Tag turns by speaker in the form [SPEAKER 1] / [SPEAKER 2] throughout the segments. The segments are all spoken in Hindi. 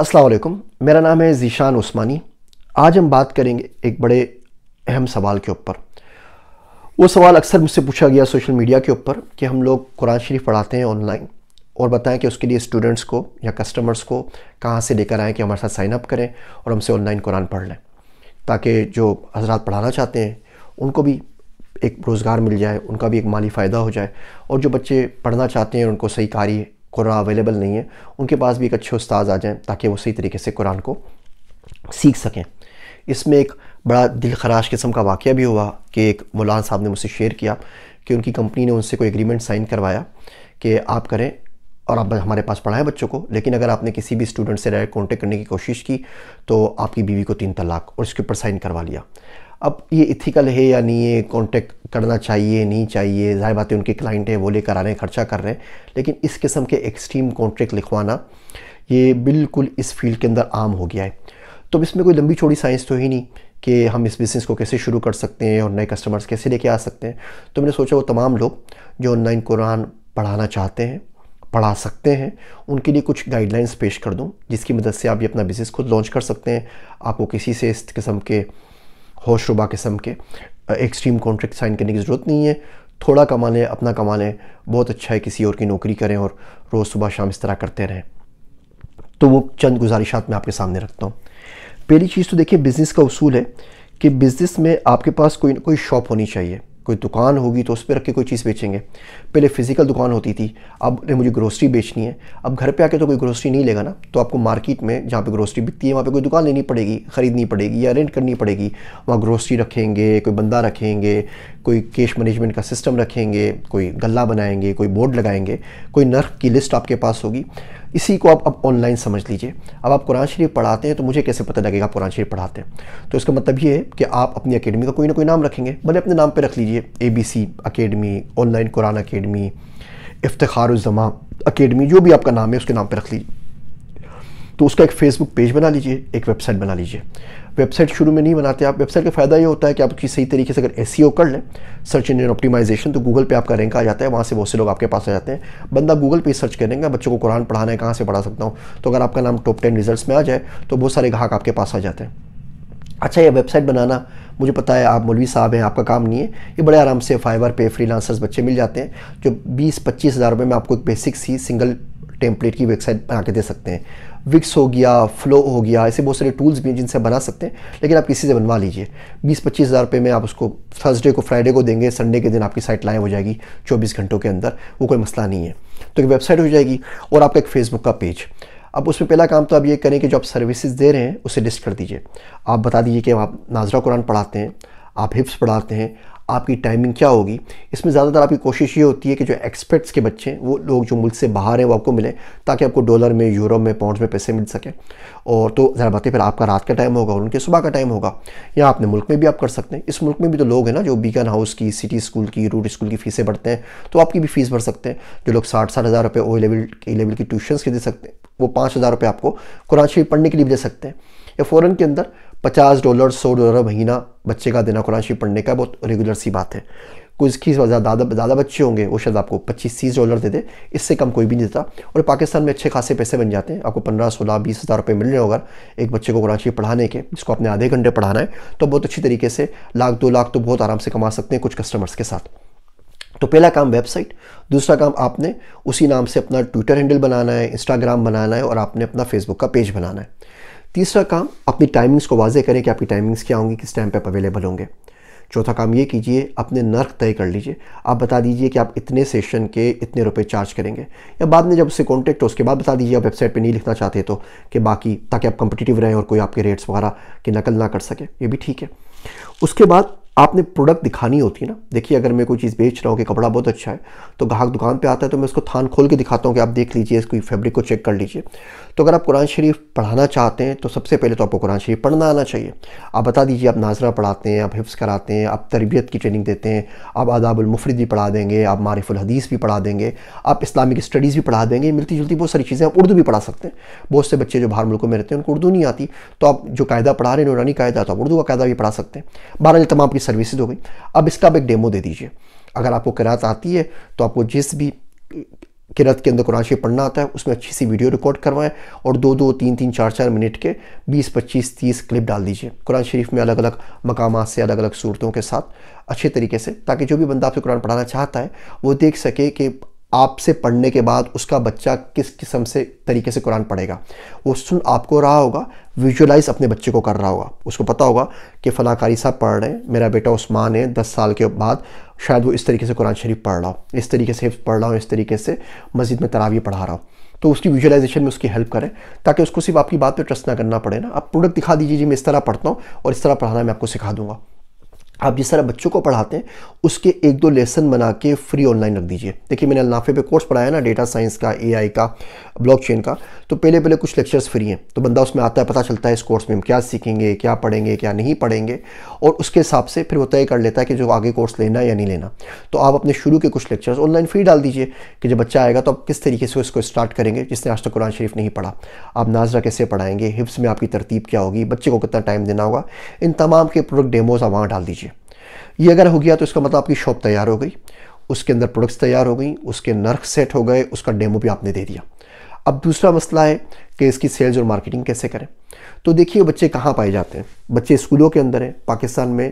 [SPEAKER 1] असलकुम मेरा नाम है ज़ीशान उस्मानी आज हम बात करेंगे एक बड़े अहम सवाल के ऊपर वो सवाल अक्सर मुझसे पूछा गया सोशल मीडिया के ऊपर कि हम लोग कुरान शरीफ पढ़ाते हैं ऑनलाइन और बताएं कि उसके लिए स्टूडेंट्स को या कस्टमर्स को कहाँ से लेकर आएँ कि हमारे साथ साइन अप करें और हमसे ऑनलाइन कुरान पढ़ लें ताकि जो हजरात पढ़ाना चाहते हैं उनको भी एक रोज़गार मिल जाए उनका भी एक माली फ़ायदा हो जाए और जो बच्चे पढ़ना चाहते हैं उनको सही कारी कुरान अवेलेबल नहीं है उनके पास भी एक अच्छे उस्ताद आ जाएँ ताकि वो सही तरीके से कुरान को सीख सकें इसमें एक बड़ा दिल खराश किस्म का वाक़ भी हुआ कि एक मौलाना साहब ने मुझसे शेयर किया कि उनकी कंपनी ने उनसे कोई एग्रीमेंट साइन करवाया कि आप करें और आप हमारे पास पढ़ाएं बच्चों को लेकिन अगर आपने किसी भी स्टूडेंट से डायरेक्ट कॉन्टेक्ट करने की कोशिश की तो आपकी बीवी को तीन तलाक और इसके ऊपर साइन करवा लिया अब ये इथिकल है या नहीं है कॉन्टैक्ट करना चाहिए नहीं चाहिए जाहिर बातें उनके क्लाइंट हैं वो लेकर आ रहे हैं खर्चा कर रहे हैं लेकिन इस किस्म के एक्सट्रीम कॉन्ट्रैक्ट लिखवाना ये बिल्कुल इस फील्ड के अंदर आम हो गया है तो इसमें कोई लंबी छोड़ी साइंस तो ही नहीं कि हम इस बिज़नेस को कैसे शुरू कर सकते हैं और नए कस्टमर्स कैसे लेके आ सकते हैं तो मैंने सोचा वो तमाम लोग जो ऑनलाइन कुरान पढ़ाना चाहते हैं पढ़ा सकते हैं उनके लिए कुछ गाइडलाइंस पेश कर दूँ जिसकी मदद से आप ये अपना बिज़नेस खुद लॉन्च कर सकते हैं आपको किसी से इस किस्म के होशरुबा किस्म के एक्सट्रीम कॉन्ट्रैक्ट साइन करने की ज़रूरत नहीं है थोड़ा कमा लें अपना कमा लें बहुत अच्छा है किसी और की नौकरी करें और रोज़ सुबह शाम इस तरह करते रहें तो वो चंद गुजारिशात मैं आपके सामने रखता हूँ पहली चीज़ तो देखिए बिज़नेस का उसूल है कि बिज़नेस में आपके पास कोई कोई शॉप होनी चाहिए कोई दुकान होगी तो उस पर रख के कोई चीज़ बेचेंगे पहले फिज़िकल दुकान होती थी अब ने मुझे ग्रोसरी बेचनी है अब घर पे आके तो कोई ग्रोसरी नहीं लेगा ना तो आपको मार्केट में जहाँ पे ग्रोसरी बिकती है वहाँ पे कोई दुकान लेनी पड़ेगी ख़रीदनी पड़ेगी या रेंट करनी पड़ेगी वहाँ ग्रोसरी रखेंगे कोई बंदा रखेंगे कोई कैश मैनेजमेंट का सिस्टम रखेंगे कोई गला बनाएंगे कोई बोर्ड लगाएंगे कोई नर्क की लिस्ट आपके पास होगी इसी को आप अब ऑनलाइन समझ लीजिए अब आप कुरान शरीफ पढ़ाते हैं तो मुझे कैसे पता लगेगा आप कुरान शरीफ पढ़ाते हैं तो इसका मतलब ये है कि आप अपनी अकेडमी का कोई ना कोई नाम रखेंगे भले अपने नाम पर रख लीजिए A B C academy online Quran academy Iftarulzama academy जो भी आपका नाम है उसके नाम पर रख लीजिए तो उसका एक फेसबुक पेज बना लीजिए एक वेबसाइट बना लीजिए वेबसाइट शुरू में नहीं बनाते आप वेबसाइट का फ़ायदा ये होता है कि आप उसकी सही तरीके से अगर एस e कर लें सर्च इंजन ऑप्टिमाइजेशन तो गूगल पे आपका रैंक आ जाता है वहाँ से बहुत से लोग आपके पास आ जाते हैं बंदा गूगल पे सर्च करेंगे बच्चों को कुरान पढ़ाना है कहाँ से पढ़ा सकता हूँ तो अगर आपका नाम टॉप टेन रिजल्ट में आ जाए तो बहुत सारे ग्राहक आपके पास आ जाते हैं अच्छा ये वेबसाइट बनाना मुझे पता है आप मौलवी साहब हैं आपका काम नहीं है ये बड़े आराम से फाइवर पे फ्रीलांसर्स बच्चे मिल जाते हैं जो 20 पच्चीस हज़ार रुपये में आपको एक बेसिक सी सिंगल टेम्पलेट की वेबसाइट बना के दे सकते हैं विक्स हो गया फ्लो हो गया ऐसे बहुत सारे टूल्स भी हैं जिनसे बना सकते हैं लेकिन आप किसी से बनवा लीजिए बीस पच्चीस हज़ार रुपये में आप उसको थर्सडे को फ्राइडे को देंगे संडे के दिन आपकी साइट लाइव हो जाएगी चौबीस घंटों के अंदर वो कोई मसला नहीं है तो एक वेबसाइट हो जाएगी और आपका एक फेसबुक का पेज अब उसमें पहला काम तो आप ये करें कि जो आप सर्विसेज दे रहे हैं उसे लिस्ट कर दीजिए आप बता दीजिए कि आप नाजरा कुरान पढ़ाते हैं आप हिप्स पढ़ाते हैं आपकी टाइमिंग क्या होगी इसमें ज़्यादातर आपकी कोशिश ये होती है कि जो एक्सपर्ट्स के बच्चे हैं वो लोग जो मुल्क से बाहर हैं वो आपको मिलें ताकि आपको डॉलर में यूरो में पाउंड में पैसे मिल सकें और तो ज़रा बातें फिर आपका रात का टाइम होगा और उनके सुबह का टाइम होगा या आपने मुल्क में भी आप कर सकते हैं इस मुल्क में भी तो लोग हैं ना जो बीकन हाउस की सिटी स्कूल की रूट स्कूल की फ़ीसें बढ़ते हैं तो आपकी भी फ़ीस भर सकते हैं जो लोग साठ साठ हज़ार रुपये ओ लेवल ए लेवल की ट्यूशन्स के दे सकते हैं वो पाँच हज़ार रुपये आपको कुरान शरीफ पढ़ने के लिए भी दे सकते हैं या फ़ौरन के अंदर पचास डॉलर सौ डॉलर महीना बच्चे का देना कुरान शरीफ पढ़ने का बहुत रेगुलर सी बात है कुछ की ज़्यादा बच्चे होंगे वो शायद आपको पच्चीस तीस डॉलर दे दे इससे कम कोई भी नहीं देता और पाकिस्तान में अच्छे खासे पैसे बन जाते हैं आपको पंद्रह सोलह बीस हज़ार रुपये मिल रहे अगर एक बच्चे को कुरान शरीफ पढ़ाने के जिसको आपने आधे घंटे पढ़ाना है तो बहुत अच्छी तरीके से लाख दो लाख तो बहुत आराम से कमा सकते हैं कुछ कस्टमर्स के साथ तो पहला काम वेबसाइट दूसरा काम आपने उसी नाम से अपना ट्विटर हैंडल बनाना है इंस्टाग्राम बनाना है और आपने अपना फेसबुक का पेज बनाना है तीसरा काम अपनी टाइमिंग्स को वाजे करें कि आपकी टाइमिंग्स क्या होंगी किस टाइम पे आप अवेलेबल होंगे चौथा काम ये कीजिए अपने नर्क तय कर लीजिए आप बता दीजिए कि आप इतने सेशन के इतने रुपए चार्ज करेंगे या बाद में जब उससे कॉन्टैक्ट हो उसके बाद बता दीजिए आप वेबसाइट पे नहीं लिखना चाहते तो कि बाकी ताकि आप कंपटिटिव रहें और कोई आपके रेट्स वगैरह की नकल ना कर सके ये भी ठीक है उसके बाद आपने प्रोडक्ट दिखानी होती है ना देखिए अगर मैं कोई चीज़ बेच रहा हूँ कि कपड़ा बहुत अच्छा है तो ग्राहक दुकान पे आता है तो मैं उसको थान खोल के दिखाता हूँ कि आप देख लीजिए इसको फैब्रिक को चेक कर लीजिए तो अगर आप कुरान शरीफ पढ़ाना चाहते हैं तो सबसे पहले तो आपको कुरान शरीफ पढ़ना आना चाहिए आप बता दीजिए आप नाजरा पढ़ाते हैं आप हिफ्स कराते हैं आप तरबियत की ट्रेनिंग देते हैं आप आदाबुलमफरद भी पढ़ा देंगे आप हदीस भी पढ़ा देंगे आप इस्लामिक स्टडीज़ भी पढ़ा देंगे मिलती जुलती बहुत सारी चीज़ें आप उर्दू भी पढ़ा सकते हैं बहुत से बच्चे जो बाहर मुल्कों में रहते हैं उनको उर्दू नहीं आती तो आप जो कायदा पढ़ा रहे हैं यूरानी कायदा तो आप उर्दू का कायदा भी पढ़ा सकते हैं बहरहाल तमाम आपकी सर्विसेज हो गई अब इसका आप एक डेमो दे दीजिए अगर आपको किरात आती है तो आपको जिस भी किरत के अंदर कुरान शरीफ पढ़ना आता है उसमें अच्छी सी वीडियो रिकॉर्ड करवाएं और दो दो तीन तीन चार चार मिनट के बीस पच्चीस तीस क्लिप डाल दीजिए कुरान शरीफ में अलग अलग मकाम से अलग अलग सूरतों के साथ अच्छे तरीके से ताकि जो भी बंदा आपसे कुरान पढ़ाना चाहता है वो देख सके कि आपसे पढ़ने के बाद उसका बच्चा किस किस्म से तरीके से कुरान पढ़ेगा वो सुन आपको रहा होगा विजुलाइज अपने बच्चे को कर रहा होगा उसको पता होगा कि फलाकारी साहब पढ़ रहे हैं मेरा बेटा उस्मान है दस साल के बाद शायद वो इस तरीके से कुरान शरीफ पढ़ रहा हो इस तरीके से पढ़ रहा हूँ इस तरीके से मस्जिद में तरावी पढ़ा रहा हूँ तो उसकी विजुअलाइजेशन में उसकी हेल्प करें ताकि उसको सिर्फ आपकी बात पर ट्रस्ट ना करना पड़े ना आप प्रोडक्ट दिखा दीजिए जी मैं इस तरह पढ़ता हूँ और इस तरह पढ़ाना मैं आपको सिखा दूंगा आप जिस तरह बच्चों को पढ़ाते हैं उसके एक दो लेसन बना के फ्री ऑनलाइन रख दीजिए देखिए मैंने अलनाफे पे कोर्स पढ़ाया ना डेटा साइंस का एआई का ब्लॉकचेन का तो पहले पहले कुछ लेक्चर्स फ्री हैं तो बंदा उसमें आता है पता चलता है इस कोर्स में हम क्या सीखेंगे क्या पढ़ेंगे क्या नहीं पढ़ेंगे और उसके हिसाब से फिर वो तय कर लेता है कि जो आगे कोर्स लेना या नहीं लेना तो आप अपने शुरू के कुछ लेक्चर्स ऑनलाइन फ्री डाल दीजिए कि जब बच्चा आएगा तो आप किस तरीके से उसको स्टार्ट करेंगे जिसने आज तक कुरान शरीफ नहीं पढ़ा आप नाजरा कैसे पढ़ाएंगे हिफ्स में आपकी तरतीब क्या होगी बच्चे को कितना टाइम देना होगा इन तमाम के प्रोडक्ट डेमोज आप वहाँ डाल दीजिए ये अगर हो गया तो इसका मतलब आपकी शॉप तैयार हो गई उसके अंदर प्रोडक्ट्स तैयार हो गई उसके नर्क सेट हो गए उसका डेमो भी आपने दे दिया अब दूसरा मसला है कि इसकी सेल्स और मार्केटिंग कैसे करें तो देखिए बच्चे कहाँ पाए जाते हैं बच्चे स्कूलों के अंदर हैं पाकिस्तान में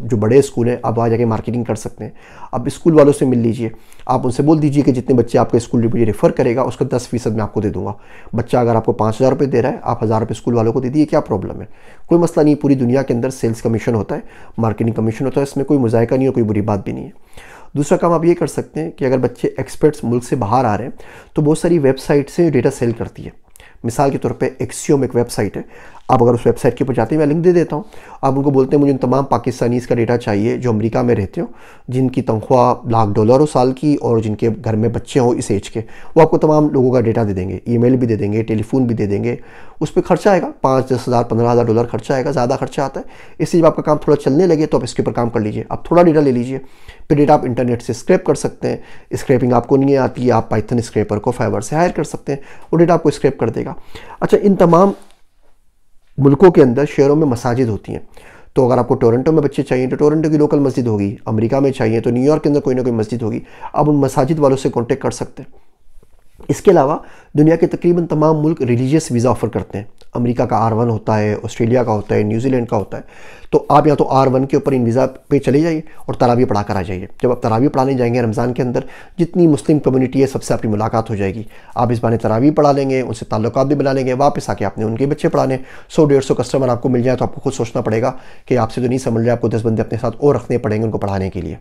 [SPEAKER 1] जो बड़े स्कूल हैं आप वहाँ जाके मार्केटिंग कर सकते हैं आप स्कूल वालों से मिल लीजिए आप उनसे बोल दीजिए कि जितने बच्चे आपके स्कूल मुझे रेफ़र करेगा उसका दस फीसद मैं आपको दे दूँगा बच्चा अगर आपको पाँच हज़ार रुपये दे रहा है आप हज़ार रुपये स्कूल वालों को दे दिए क्या प्रॉब्लम है कोई मसला नहीं पूरी दुनिया के अंदर सेल्स कमीशन होता है मार्केटिंग कमीशन होता है इसमें कोई मुजायका नहीं है कोई बुरी बात भी नहीं है दूसरा काम आप ये कर सकते हैं कि अगर बच्चे एक्सपर्ट्स मुल्क से बाहर आ रहे हैं तो बहुत सारी वेबसाइट से डेटा सेल करती है मिसाल के तौर पे एक्सियोम एक वेबसाइट है आप अगर उस वेबसाइट के ऊपर जाते हैं मैं लिंक दे देता हूँ आप उनको बोलते हैं मुझे उन तमाम पाकिस्तानीज़ का डेटा चाहिए जो अमेरिका में रहते हो जिनकी तनख्वाह लाख डॉलर हो साल की और जिनके घर में बच्चे हों इस एज के वो आपको तमाम लोगों का डेटा दे देंगे ईमेल भी दे देंगे टेलीफोन भी दे देंगे उस पर खर्चा आएगा पाँच दस हज़ार पंद्रह हज़ार डॉलर खर्चा आएगा ज़्यादा खर्चा आता है इसलिए जब आपका काम थोड़ा चलने लगे तो आप इसके ऊपर काम कर लीजिए आप थोड़ा डेटा ले लीजिए फिर डेटा आप इंटरनेट से स्क्रैप कर सकते हैं स्क्रैपिंग आपको नहीं आती आप पाइथन स्क्रैपर को फाइबर से हायर कर सकते हैं वो डेटा आपको स्क्रैप कर देगा अच्छा इन तमाम मुल्कों के अंदर शहरों में मसाजिद होती हैं तो अगर आपको टोरंटो में बच्चे चाहिए तो टोरंटो की लोकल मस्जिद होगी अमेरिका में चाहिए तो न्यूयॉर्क के अंदर कोई ना कोई मस्जिद होगी आप उन मसाजिद वालों से कॉन्टेक्ट कर सकते हैं इसके अलावा दुनिया के तकरीबन तमाम मुल्क रिलीजियस वीज़ा ऑफ़र करते हैं अमेरिका का आर वन होता है ऑस्ट्रेलिया का होता है न्यूजीलैंड का होता है तो आप या तो आर वन के ऊपर इन वीज़ा पे चले जाइए और तरावी पढ़ा कर आ जाइए जब आप तरावी पढ़ाने जाएंगे रमज़ान के अंदर जितनी मुस्लिम कम्युनिटी है सबसे आपकी मुलाकात हो जाएगी आप इस बारे तरावी पढ़ा लेंगे उनसे ताल्लुक भी बना लेंगे वापस आके आपने उनके बच्चे पढ़ाने सौ डेढ़ सौ कस्टमर आपको मिल जाए तो आपको खुद सोचना पड़ेगा कि आपसे तो नहीं समझ रहे आपको दस बंदे अपने साथ और रखने पड़ेंगे उनको पढ़ाने के लिए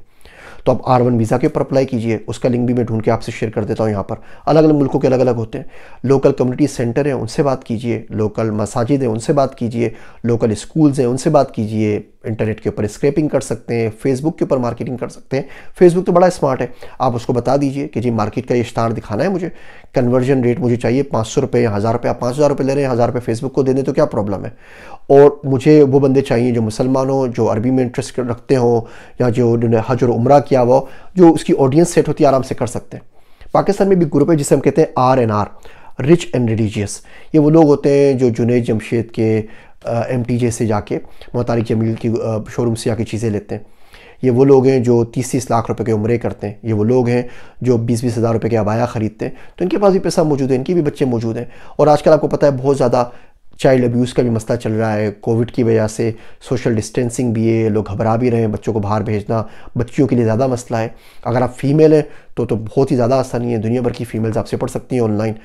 [SPEAKER 1] तो आप आर वन वीज़ा के ऊपर अप्लाई कीजिए उसका लिंक भी मैं ढूंढ के आपसे शेयर कर देता हूँ यहाँ पर अलग अलग मुल्कों के अलग अलग होते हैं लोकल कम्युनिटी सेंटर हैं उनसे बात कीजिए लोकल मसाजिद हैं उनसे बात कीजिए लोकल स्कूल्स हैं उनसे बात कीजिए इंटरनेट के ऊपर स्क्रैपिंग कर सकते हैं फेसबुक के ऊपर मार्केटिंग कर सकते हैं फेसबुक तो बड़ा स्मार्ट है आप उसको बता दीजिए कि जी मार्केट का ये स्टार दिखाना है मुझे कन्वर्जन रेट मुझे चाहिए पाँच सौ रुपये हज़ार रुपये आप पाँच हज़ार रुपये ले रहे हैं हज़ार रुपये फेसबुक को दे दें तो क्या प्रॉब्लम है और मुझे वो बंदे चाहिए जो मुसलमान हों जो अरबी में इंटरेस्ट रखते हों या जो हज और उम्र किया हुआ जो उसकी ऑडियंस सेट होती है आराम से कर सकते हैं पाकिस्तान में भी ग्रुप है जिसे हम कहते हैं R N R rich and religious ये वो लोग होते हैं जो जुनेद जमशेद के एम जे से जाके मोहतारिक जमील की शोरूम से जाके चीज़ें लेते हैं ये वो लोग हैं जो तीस तीस लाख रुपए के उम्रे करते हैं ये वो लोग हैं जो बीस बीस हज़ार रुपये के अबाया ख़रीदते हैं तो इनके पास भी पैसा मौजूद है इनके भी बच्चे मौजूद हैं और आजकल आपको पता है बहुत ज़्यादा चाइल्ड अब्यूज़ का भी मसला चल रहा है कोविड की वजह से सोशल डिस्टेंसिंग भी है लोग घबरा भी रहे हैं बच्चों को बाहर भेजना बच्चियों के लिए ज़्यादा मसला है अगर आप फीमेल हैं तो तो बहुत ही ज़्यादा आसानी है दुनिया भर की फ़ीमेल्स आपसे पढ़ सकती हैं ऑनलाइन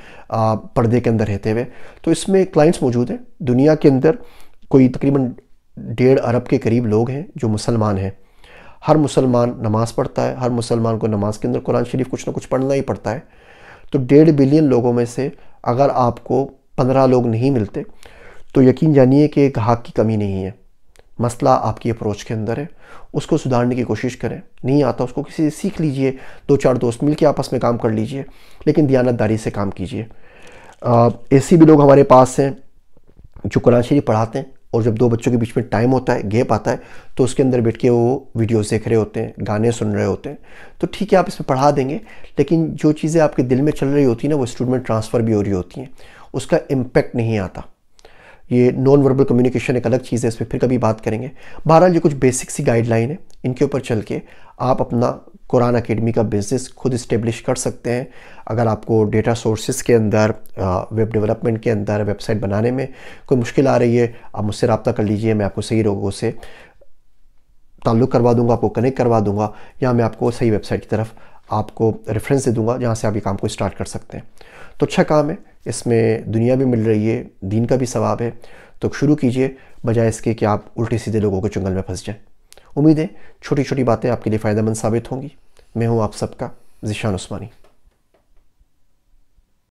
[SPEAKER 1] पर्दे के अंदर रहते हुए तो इसमें क्लाइंट्स मौजूद हैं दुनिया के अंदर कोई तकरीबन डेढ़ अरब के करीब लोग हैं जो मुसलमान हैं हर मुसलमान नमाज़ पढ़ता है हर मुसलमान को नमाज के अंदर कुरान शरीफ कुछ ना कुछ पढ़ना ही पड़ता है तो डेढ़ बिलियन लोगों में से अगर आपको पंद्रह लोग नहीं मिलते तो यकीन जानिए कि ग्राहक की कमी नहीं है मसला आपकी अप्रोच के अंदर है उसको सुधारने की कोशिश करें नहीं आता उसको किसी से सीख लीजिए दो चार दोस्त मिल के आपस में काम कर लीजिए लेकिन दयानतदारी से काम कीजिए ऐसे भी लोग हमारे पास हैं जो कुरान शरीफ पढ़ाते हैं और जब दो बच्चों के बीच में टाइम होता है गैप आता है तो उसके अंदर बैठ के वो वीडियोस देख रहे होते हैं गाने सुन रहे होते हैं तो ठीक है आप इसमें पढ़ा देंगे लेकिन जो चीज़ें आपके दिल में चल रही होती हैं ना वो स्टूडेंट ट्रांसफ़र भी हो रही होती हैं उसका इम्पेक्ट नहीं आता ये नॉन वर्बल कम्युनिकेशन एक अलग चीज़ है इस पर फिर कभी बात करेंगे बहरहाल ये कुछ बेसिक सी गाइडलाइन है इनके ऊपर चल के आप अपना कुरान अकेडमी का बिज़नेस खुद इस्टेब्लिश कर सकते हैं अगर आपको डेटा सोर्सेज के अंदर वेब डेवलपमेंट के अंदर वेबसाइट बनाने में कोई मुश्किल आ रही है आप मुझसे रबता कर लीजिए मैं आपको सही लोगों से ताल्लुक़ करवा दूंगा आपको कनेक्ट करवा दूंगा या मैं आपको सही वेबसाइट की तरफ आपको रेफरेंस दे दूंगा जहाँ से आप ये काम को स्टार्ट कर सकते हैं तो अच्छा काम है इसमें दुनिया भी मिल रही है दीन का भी सवाब है तो शुरू कीजिए बजाय इसके कि आप उल्टे सीधे लोगों के चुंगल में फंस जाएं उम्मीद है छोटी छोटी बातें आपके लिए फ़ायदेमंद साबित होंगी मैं हूँ आप सबका जिशान उस्मानी